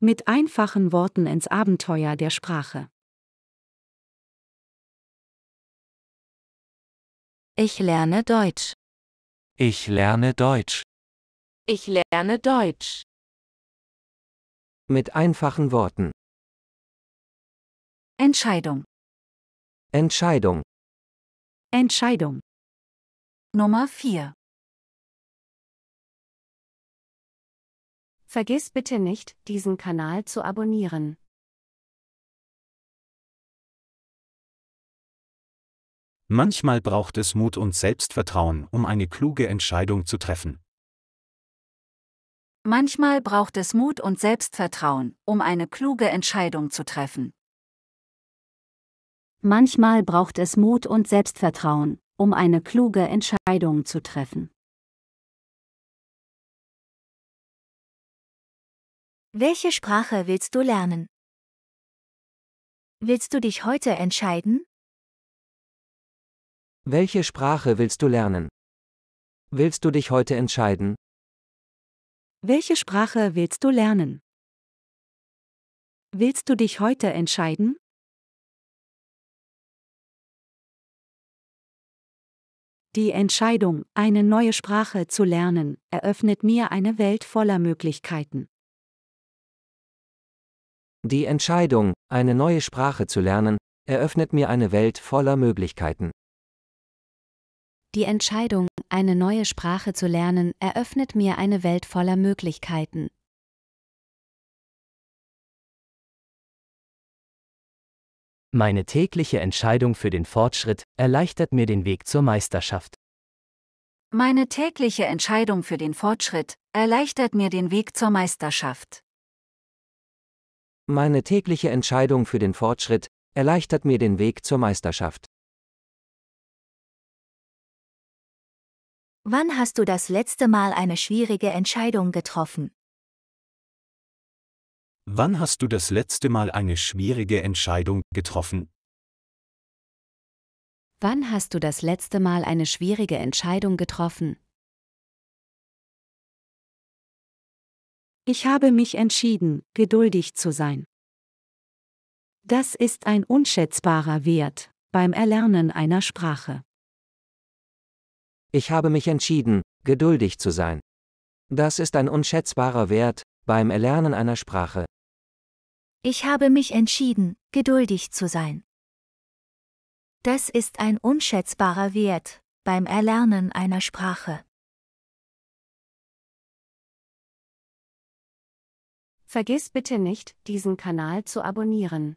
Mit einfachen Worten ins Abenteuer der Sprache. Ich lerne Deutsch. Ich lerne Deutsch. Ich lerne Deutsch. Mit einfachen Worten. Entscheidung. Entscheidung. Entscheidung. Nummer 4. Vergiss bitte nicht, diesen Kanal zu abonnieren. Manchmal braucht es Mut und Selbstvertrauen, um eine kluge Entscheidung zu treffen. Manchmal braucht es Mut und Selbstvertrauen, um eine kluge Entscheidung zu treffen. Manchmal braucht es Mut und Selbstvertrauen, um eine kluge Entscheidung zu treffen. Welche Sprache willst du lernen? Willst du dich heute entscheiden? Welche Sprache willst du lernen? Willst du dich heute entscheiden? Welche Sprache willst du lernen? Willst du dich heute entscheiden? Die Entscheidung, eine neue Sprache zu lernen, eröffnet mir eine Welt voller Möglichkeiten. Die Entscheidung, eine neue Sprache zu lernen, eröffnet mir eine Welt voller Möglichkeiten. Die Entscheidung, eine neue Sprache zu lernen, eröffnet mir eine Welt voller Möglichkeiten. Meine tägliche Entscheidung für den Fortschritt erleichtert mir den Weg zur Meisterschaft. Meine tägliche Entscheidung für den Fortschritt erleichtert mir den Weg zur Meisterschaft. Meine tägliche Entscheidung für den Fortschritt erleichtert mir den Weg zur Meisterschaft. Wann hast du das letzte Mal eine schwierige Entscheidung getroffen? Wann hast du das letzte Mal eine schwierige Entscheidung getroffen? Wann hast du das letzte Mal eine schwierige Entscheidung getroffen? Ich habe mich entschieden, geduldig zu sein. Das ist ein unschätzbarer Wert beim Erlernen einer Sprache. Ich habe mich entschieden, geduldig zu sein. Das ist ein unschätzbarer Wert beim Erlernen einer Sprache. Ich habe mich entschieden, geduldig zu sein. Das ist ein unschätzbarer Wert beim Erlernen einer Sprache. Vergiss bitte nicht, diesen Kanal zu abonnieren.